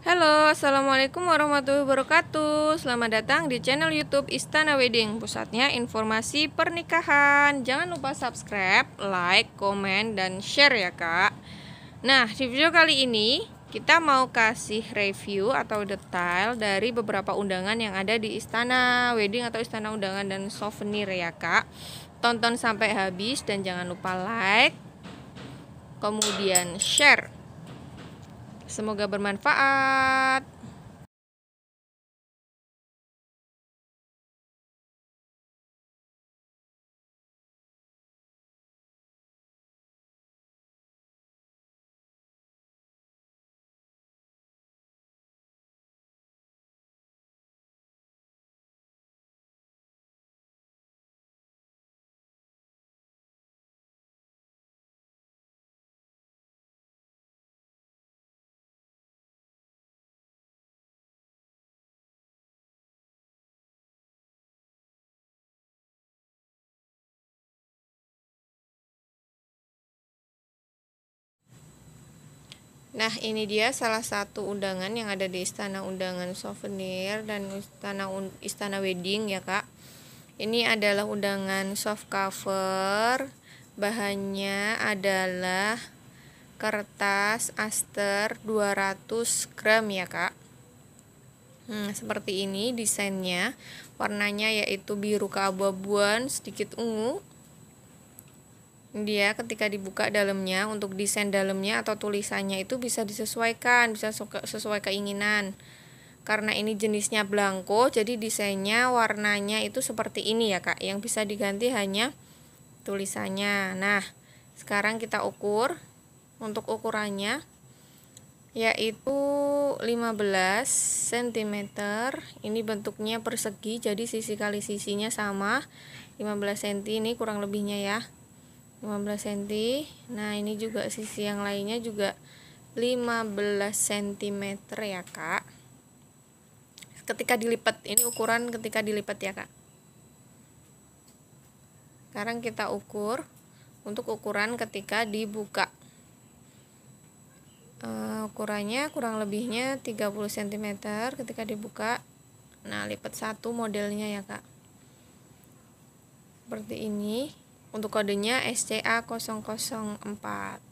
Halo, Assalamualaikum warahmatullahi wabarakatuh Selamat datang di channel youtube Istana Wedding Pusatnya informasi pernikahan Jangan lupa subscribe, like, komen, dan share ya kak Nah, di video kali ini kita mau kasih review atau detail dari beberapa undangan yang ada di Istana Wedding atau Istana Undangan dan Souvenir ya kak Tonton sampai habis dan jangan lupa like Kemudian share Semoga bermanfaat. Nah, ini dia salah satu undangan yang ada di Istana Undangan Souvenir dan Istana Istana Wedding ya, Kak. Ini adalah undangan soft cover. Bahannya adalah kertas aster 200 gram ya, Kak. Hmm, seperti ini desainnya. Warnanya yaitu biru keabu-abuan, sedikit ungu, dia ketika dibuka dalamnya untuk desain dalamnya atau tulisannya itu bisa disesuaikan bisa sesuai keinginan karena ini jenisnya blanko jadi desainnya warnanya itu seperti ini ya kak yang bisa diganti hanya tulisannya nah sekarang kita ukur untuk ukurannya yaitu 15 cm ini bentuknya persegi jadi sisi kali sisinya sama 15 cm ini kurang lebihnya ya 15 cm nah ini juga sisi yang lainnya juga 15 cm ya kak ketika dilipat ini ukuran ketika dilipat ya kak sekarang kita ukur untuk ukuran ketika dibuka uh, ukurannya kurang lebihnya 30 cm ketika dibuka nah lipat satu modelnya ya kak seperti ini untuk kodenya SCA004.